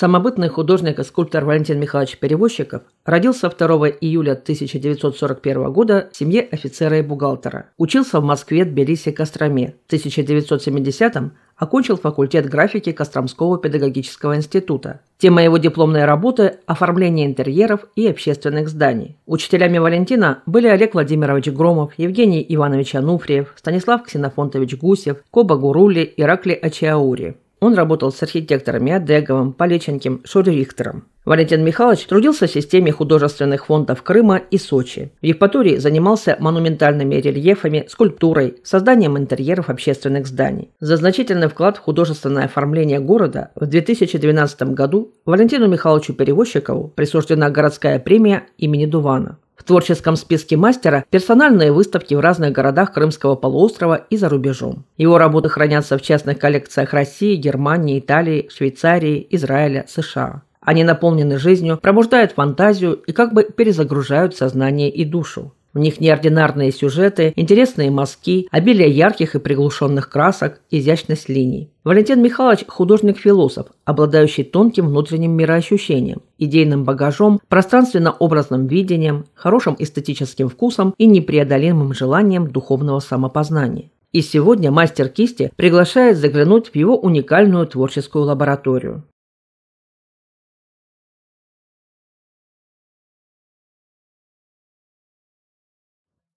Самобытный художник и скульптор Валентин Михайлович Перевозчиков родился 2 июля 1941 года в семье офицера и бухгалтера. Учился в Москве, Тбилиси, Костроме. В 1970 окончил факультет графики Костромского педагогического института. Тема его дипломной работы – оформление интерьеров и общественных зданий. Учителями Валентина были Олег Владимирович Громов, Евгений Иванович Ануфриев, Станислав Ксенофонтович Гусев, Коба Гурули и Ракли Ачиаури. Он работал с архитекторами Адеговым, Полеченким, Шурерихтером. Валентин Михайлович трудился в системе художественных фондов Крыма и Сочи. В Евпатории занимался монументальными рельефами, скульптурой, созданием интерьеров общественных зданий. За значительный вклад в художественное оформление города в 2012 году Валентину Михайловичу Перевозчикову присуждена городская премия имени Дувана. В творческом списке мастера персональные выставки в разных городах Крымского полуострова и за рубежом. Его работы хранятся в частных коллекциях России, Германии, Италии, Швейцарии, Израиля, США. Они наполнены жизнью, пробуждают фантазию и как бы перезагружают сознание и душу. У них неординарные сюжеты, интересные мазки, обилие ярких и приглушенных красок, изящность линий. Валентин Михайлович – художник-философ, обладающий тонким внутренним мироощущением, идейным багажом, пространственно-образным видением, хорошим эстетическим вкусом и непреодолимым желанием духовного самопознания. И сегодня мастер кисти приглашает заглянуть в его уникальную творческую лабораторию.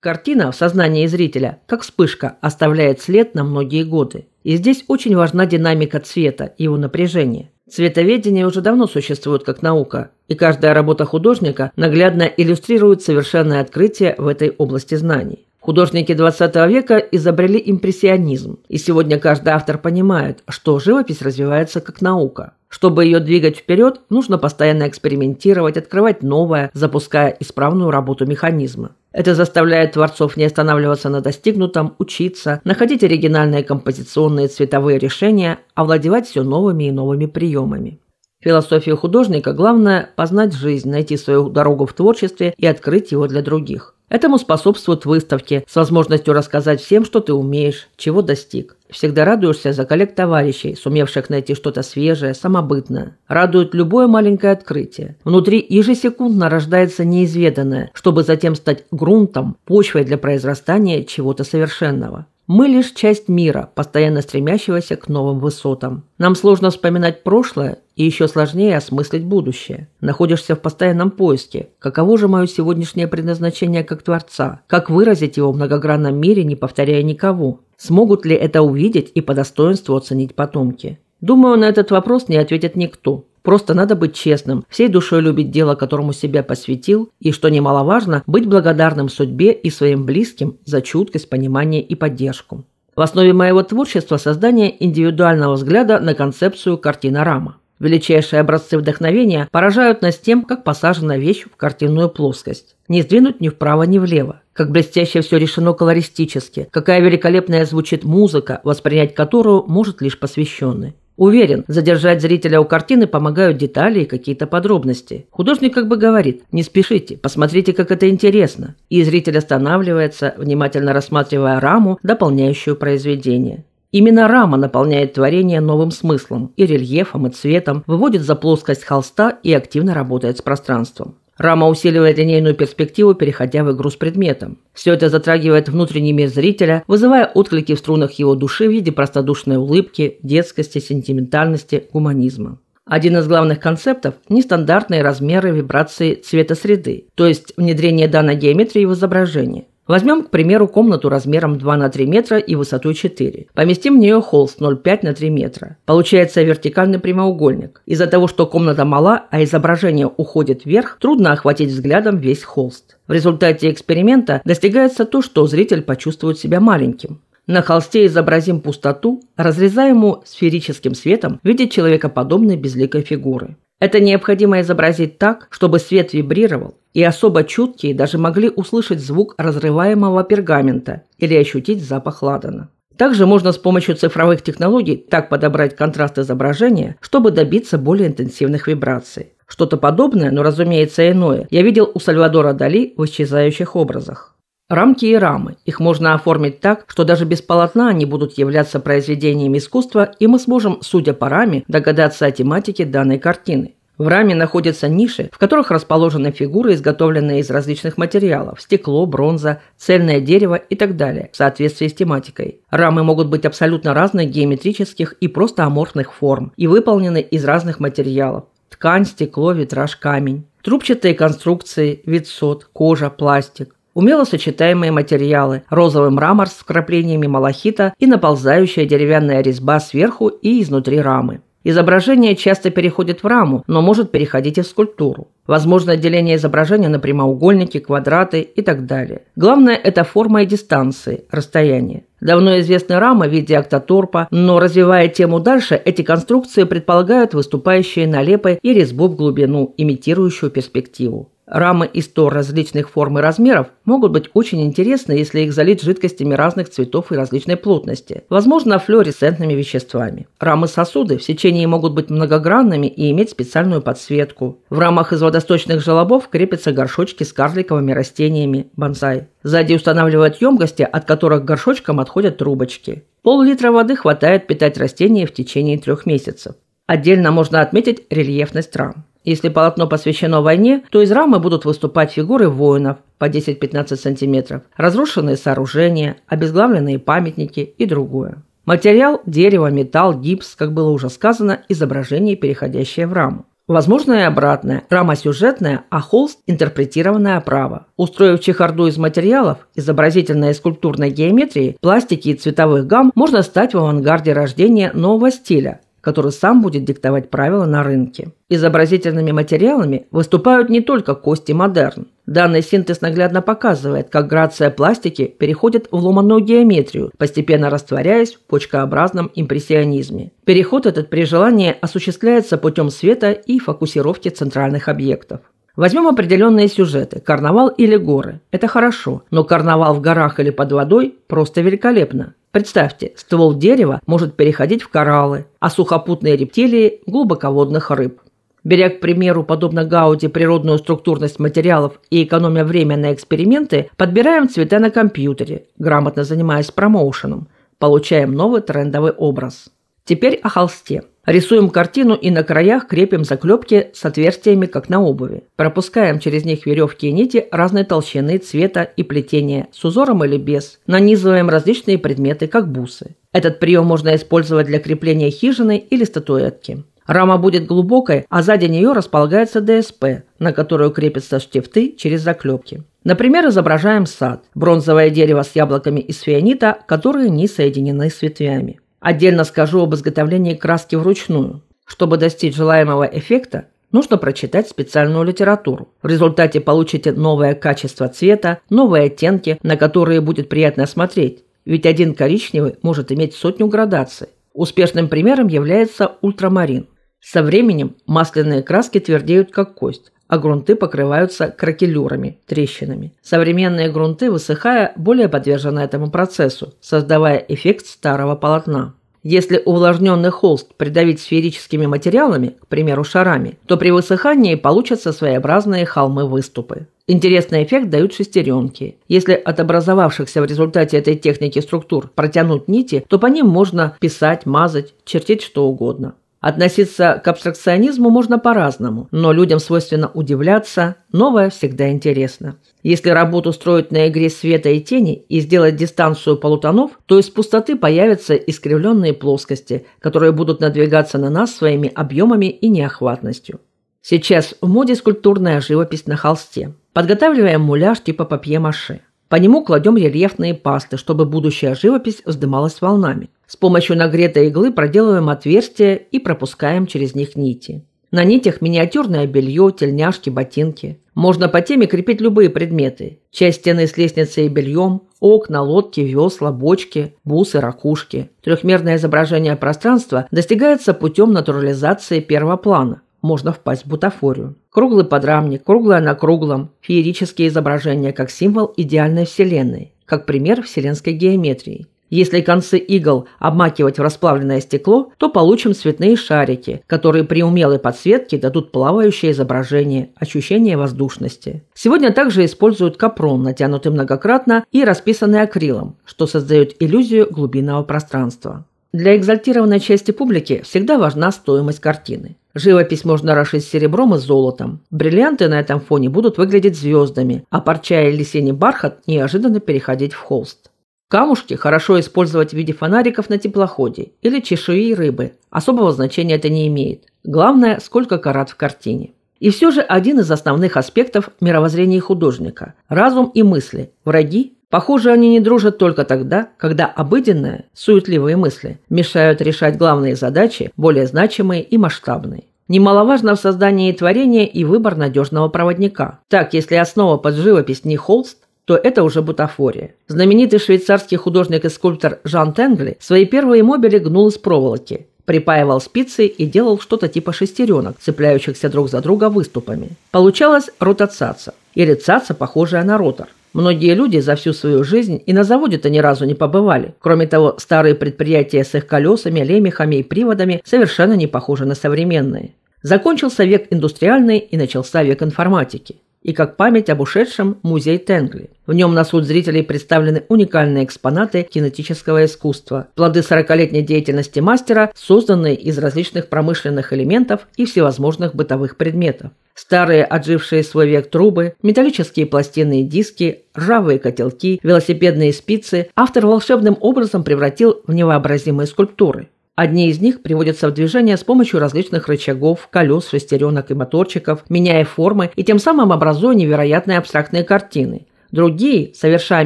Картина в сознании зрителя, как вспышка, оставляет след на многие годы. И здесь очень важна динамика цвета, его напряжение. Цветоведение уже давно существует как наука, и каждая работа художника наглядно иллюстрирует совершенное открытие в этой области знаний. Художники XX века изобрели импрессионизм, и сегодня каждый автор понимает, что живопись развивается как наука. Чтобы ее двигать вперед, нужно постоянно экспериментировать, открывать новое, запуская исправную работу механизма. Это заставляет творцов не останавливаться на достигнутом, учиться, находить оригинальные композиционные цветовые решения, овладевать все новыми и новыми приемами. Философия художника – главное – познать жизнь, найти свою дорогу в творчестве и открыть его для других. Этому способствуют выставки с возможностью рассказать всем, что ты умеешь, чего достиг. Всегда радуешься за коллег товарищей, сумевших найти что-то свежее, самобытное. Радует любое маленькое открытие. Внутри ежесекундно рождается неизведанное, чтобы затем стать грунтом, почвой для произрастания чего-то совершенного. Мы лишь часть мира, постоянно стремящегося к новым высотам. Нам сложно вспоминать прошлое и еще сложнее осмыслить будущее. Находишься в постоянном поиске. Каково же мое сегодняшнее предназначение как Творца? Как выразить его в многогранном мире, не повторяя никого? Смогут ли это увидеть и по достоинству оценить потомки? Думаю, на этот вопрос не ответит никто. Просто надо быть честным, всей душой любить дело, которому себя посвятил, и, что немаловажно, быть благодарным судьбе и своим близким за чуткость, понимание и поддержку. В основе моего творчества создание индивидуального взгляда на концепцию картина рама. Величайшие образцы вдохновения поражают нас тем, как посажена вещь в картинную плоскость. Не сдвинуть ни вправо, ни влево. Как блестяще все решено колористически, какая великолепная звучит музыка, воспринять которую может лишь посвященный. Уверен, задержать зрителя у картины помогают детали и какие-то подробности. Художник как бы говорит «не спешите, посмотрите, как это интересно». И зритель останавливается, внимательно рассматривая раму, дополняющую произведение. Именно рама наполняет творение новым смыслом и рельефом, и цветом, выводит за плоскость холста и активно работает с пространством. Рама усиливает линейную перспективу, переходя в игру с предметом. Все это затрагивает внутренний мир зрителя, вызывая отклики в струнах его души в виде простодушной улыбки, детскости, сентиментальности, гуманизма. Один из главных концептов – нестандартные размеры вибрации цвета среды, то есть внедрение данной геометрии в изображение. Возьмем, к примеру, комнату размером 2 на 3 метра и высотой 4. Поместим в нее холст 0,5 на 3 метра. Получается вертикальный прямоугольник. Из-за того, что комната мала, а изображение уходит вверх, трудно охватить взглядом весь холст. В результате эксперимента достигается то, что зритель почувствует себя маленьким. На холсте изобразим пустоту, разрезаемую сферическим светом в виде человекоподобной безликой фигуры. Это необходимо изобразить так, чтобы свет вибрировал, и особо чуткие даже могли услышать звук разрываемого пергамента или ощутить запах ладана. Также можно с помощью цифровых технологий так подобрать контраст изображения, чтобы добиться более интенсивных вибраций. Что-то подобное, но, разумеется, иное, я видел у Сальвадора Дали в исчезающих образах. Рамки и рамы. Их можно оформить так, что даже без полотна они будут являться произведениями искусства, и мы сможем, судя по раме, догадаться о тематике данной картины. В раме находятся ниши, в которых расположены фигуры, изготовленные из различных материалов – стекло, бронза, цельное дерево и так далее, в соответствии с тематикой. Рамы могут быть абсолютно разных геометрических и просто аморфных форм и выполнены из разных материалов – ткань, стекло, витраж, камень. Трубчатые конструкции – вид сот, кожа, пластик умело сочетаемые материалы – розовый мрамор с вкраплениями малахита и наползающая деревянная резьба сверху и изнутри рамы. Изображение часто переходит в раму, но может переходить и в скульптуру. Возможно деление изображения на прямоугольники, квадраты и так далее. Главное – это форма и дистанции, расстояние. Давно известны рамы в виде октоторпа, но развивая тему дальше, эти конструкции предполагают выступающие налепы и резьбу в глубину, имитирующую перспективу. Рамы из 100 различных форм и размеров могут быть очень интересны, если их залить жидкостями разных цветов и различной плотности, возможно, флуоресцентными веществами. Рамы-сосуды в сечении могут быть многогранными и иметь специальную подсветку. В рамах из водосточных желобов крепятся горшочки с карликовыми растениями – бонсай. Сзади устанавливают емкости, от которых горшочком отходят трубочки. Пол-литра воды хватает питать растения в течение трех месяцев. Отдельно можно отметить рельефность рам. Если полотно посвящено войне, то из рамы будут выступать фигуры воинов по 10-15 см, разрушенные сооружения, обезглавленные памятники и другое. Материал – дерево, металл, гипс, как было уже сказано, изображение, переходящее в раму. Возможно и обратное. Рама сюжетная, а холст – интерпретированное право. Устроив чехарду из материалов, изобразительной и скульптурной геометрии, пластики и цветовых гамм, можно стать в авангарде рождения нового стиля – который сам будет диктовать правила на рынке. Изобразительными материалами выступают не только кости модерн. Данный синтез наглядно показывает, как грация пластики переходит в ломаную геометрию, постепенно растворяясь в почкообразном импрессионизме. Переход этот при желании осуществляется путем света и фокусировки центральных объектов. Возьмем определенные сюжеты – карнавал или горы. Это хорошо, но карнавал в горах или под водой – просто великолепно. Представьте, ствол дерева может переходить в кораллы, а сухопутные рептилии – глубоководных рыб. Беря, к примеру, подобно Гауди, природную структурность материалов и экономя время на эксперименты, подбираем цвета на компьютере, грамотно занимаясь промоушеном. Получаем новый трендовый образ. Теперь о холсте – Рисуем картину и на краях крепим заклепки с отверстиями, как на обуви. Пропускаем через них веревки и нити разной толщины, цвета и плетения, с узором или без. Нанизываем различные предметы, как бусы. Этот прием можно использовать для крепления хижины или статуэтки. Рама будет глубокой, а сзади нее располагается ДСП, на которую крепятся штифты через заклепки. Например, изображаем сад – бронзовое дерево с яблоками из фианита, которые не соединены с ветвями. Отдельно скажу об изготовлении краски вручную. Чтобы достичь желаемого эффекта, нужно прочитать специальную литературу. В результате получите новое качество цвета, новые оттенки, на которые будет приятно смотреть. Ведь один коричневый может иметь сотню градаций. Успешным примером является ультрамарин. Со временем масляные краски твердеют как кость, а грунты покрываются кракелюрами, трещинами. Современные грунты, высыхая, более подвержены этому процессу, создавая эффект старого полотна. Если увлажненный холст придавить сферическими материалами, к примеру шарами, то при высыхании получатся своеобразные холмы-выступы. Интересный эффект дают шестеренки. Если от образовавшихся в результате этой техники структур протянуть нити, то по ним можно писать, мазать, чертить что угодно. Относиться к абстракционизму можно по-разному, но людям свойственно удивляться, новое всегда интересно. Если работу строить на игре света и тени и сделать дистанцию полутонов, то из пустоты появятся искривленные плоскости, которые будут надвигаться на нас своими объемами и неохватностью. Сейчас в моде скульптурная живопись на холсте. Подготавливаем муляж типа папье-маше. По нему кладем рельефные пасты, чтобы будущая живопись вздымалась волнами. С помощью нагретой иглы проделываем отверстия и пропускаем через них нити. На нитях миниатюрное белье, тельняшки, ботинки. Можно по теме крепить любые предметы. Часть стены с лестницей и бельем, окна, лодки, весла, бочки, бусы, ракушки. Трехмерное изображение пространства достигается путем натурализации первого плана можно впасть в бутафорию. Круглый подрамник, круглое на круглом, феерические изображения как символ идеальной Вселенной, как пример вселенской геометрии. Если концы игл обмакивать в расплавленное стекло, то получим цветные шарики, которые при умелой подсветке дадут плавающее изображение, ощущение воздушности. Сегодня также используют капрон, натянутый многократно и расписанный акрилом, что создает иллюзию глубинного пространства. Для экзальтированной части публики всегда важна стоимость картины. Живопись можно расшить серебром и золотом. Бриллианты на этом фоне будут выглядеть звездами, а парча или синий бархат неожиданно переходить в холст. Камушки хорошо использовать в виде фонариков на теплоходе или чешуи рыбы. Особого значения это не имеет. Главное, сколько карат в картине. И все же один из основных аспектов мировоззрения художника – разум и мысли, враги Похоже, они не дружат только тогда, когда обыденные, суетливые мысли мешают решать главные задачи, более значимые и масштабные. Немаловажно в создании творения и выбор надежного проводника. Так, если основа под живопись не холст, то это уже бутафория. Знаменитый швейцарский художник и скульптор Жан Тенгли свои первые мобили гнул из проволоки, припаивал спицы и делал что-то типа шестеренок, цепляющихся друг за друга выступами. Получалось ротацаца, или цаца, похожая на ротор. Многие люди за всю свою жизнь и на заводе-то ни разу не побывали. Кроме того, старые предприятия с их колесами, лемехами и приводами совершенно не похожи на современные. Закончился век индустриальный и начался век информатики и как память об ушедшем музей Тенгли. В нем на суд зрителей представлены уникальные экспонаты кинетического искусства, плоды 40-летней деятельности мастера, созданные из различных промышленных элементов и всевозможных бытовых предметов. Старые, отжившие свой век трубы, металлические пластины и диски, ржавые котелки, велосипедные спицы автор волшебным образом превратил в невообразимые скульптуры. Одни из них приводятся в движение с помощью различных рычагов, колес, шестеренок и моторчиков, меняя формы и тем самым образуя невероятные абстрактные картины. Другие, совершая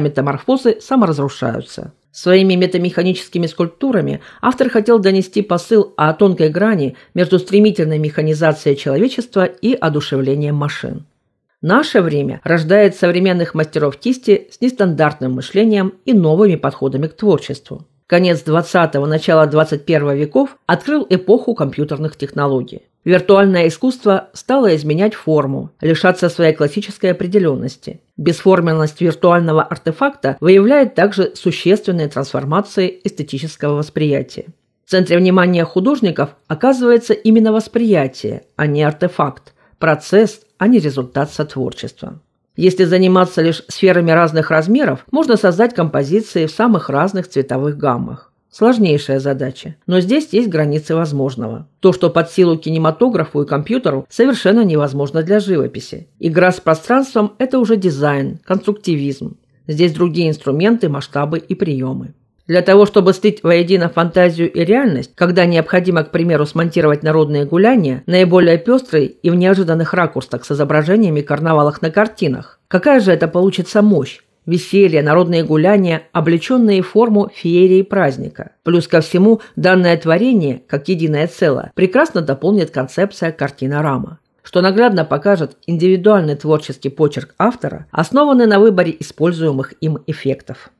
метаморфозы, саморазрушаются. Своими метамеханическими скульптурами автор хотел донести посыл о тонкой грани между стремительной механизацией человечества и одушевлением машин. Наше время рождает современных мастеров кисти с нестандартным мышлением и новыми подходами к творчеству конец 20-го, начало 21 веков открыл эпоху компьютерных технологий. Виртуальное искусство стало изменять форму, лишаться своей классической определенности. Бесформенность виртуального артефакта выявляет также существенные трансформации эстетического восприятия. В центре внимания художников оказывается именно восприятие, а не артефакт, процесс, а не результат сотворчества. Если заниматься лишь сферами разных размеров, можно создать композиции в самых разных цветовых гаммах. Сложнейшая задача, но здесь есть границы возможного. То, что под силу кинематографу и компьютеру, совершенно невозможно для живописи. Игра с пространством – это уже дизайн, конструктивизм. Здесь другие инструменты, масштабы и приемы. Для того, чтобы слить воедино фантазию и реальность, когда необходимо, к примеру, смонтировать народные гуляния, наиболее пестрые и в неожиданных ракурсах с изображениями карнавалах на картинах. Какая же это получится мощь? веселье, народные гуляния, облеченные в форму феерии праздника. Плюс ко всему, данное творение, как единое целое, прекрасно дополнит концепция картина рама что наглядно покажет индивидуальный творческий почерк автора, основанный на выборе используемых им эффектов.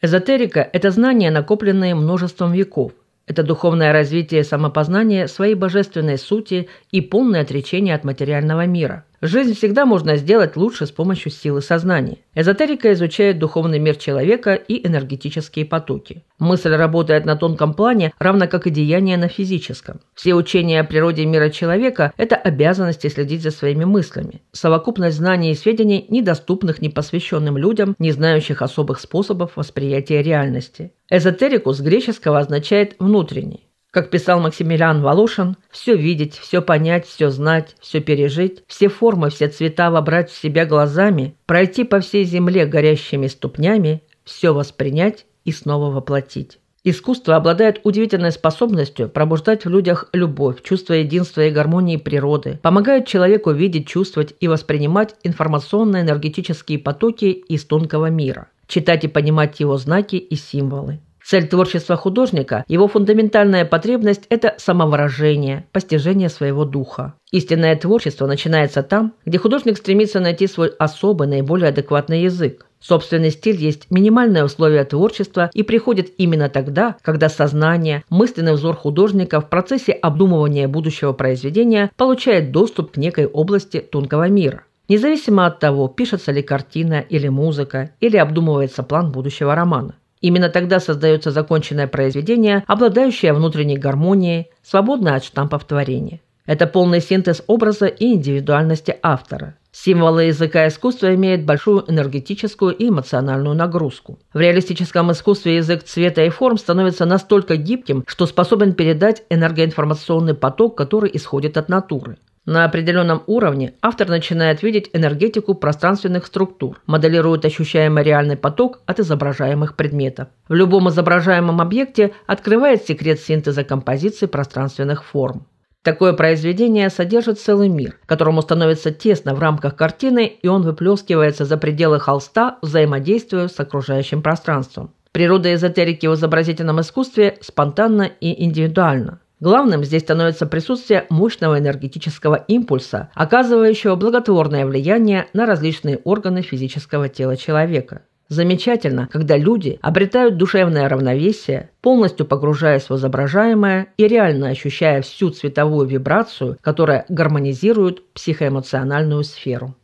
Эзотерика – это знания, накопленные множеством веков. Это духовное развитие самопознания своей божественной сути и полное отречение от материального мира. Жизнь всегда можно сделать лучше с помощью силы сознания. Эзотерика изучает духовный мир человека и энергетические потоки. Мысль работает на тонком плане, равно как и деяние на физическом. Все учения о природе мира человека – это обязанности следить за своими мыслями. Совокупность знаний и сведений, недоступных непосвященным людям, не знающих особых способов восприятия реальности. Эзотерикус греческого означает «внутренний». Как писал Максимилиан Волошин, все видеть, все понять, все знать, все пережить, все формы, все цвета вобрать в себя глазами, пройти по всей земле горящими ступнями, все воспринять и снова воплотить. Искусство обладает удивительной способностью пробуждать в людях любовь, чувство единства и гармонии природы, помогает человеку видеть, чувствовать и воспринимать информационно-энергетические потоки из тонкого мира, читать и понимать его знаки и символы. Цель творчества художника, его фундаментальная потребность – это самовыражение, постижение своего духа. Истинное творчество начинается там, где художник стремится найти свой особый, наиболее адекватный язык. Собственный стиль есть минимальное условие творчества и приходит именно тогда, когда сознание, мысленный взор художника в процессе обдумывания будущего произведения получает доступ к некой области тонкого мира. Независимо от того, пишется ли картина или музыка, или обдумывается план будущего романа. Именно тогда создается законченное произведение, обладающее внутренней гармонией, свободное от штампов творения. Это полный синтез образа и индивидуальности автора. Символы языка искусства имеют большую энергетическую и эмоциональную нагрузку. В реалистическом искусстве язык цвета и форм становится настолько гибким, что способен передать энергоинформационный поток, который исходит от натуры. На определенном уровне автор начинает видеть энергетику пространственных структур, моделирует ощущаемый реальный поток от изображаемых предметов. В любом изображаемом объекте открывает секрет синтеза композиции пространственных форм. Такое произведение содержит целый мир, которому становится тесно в рамках картины, и он выплескивается за пределы холста, взаимодействуя с окружающим пространством. Природа эзотерики в изобразительном искусстве спонтанна и индивидуальна. Главным здесь становится присутствие мощного энергетического импульса, оказывающего благотворное влияние на различные органы физического тела человека. Замечательно, когда люди обретают душевное равновесие, полностью погружаясь в изображаемое и реально ощущая всю цветовую вибрацию, которая гармонизирует психоэмоциональную сферу.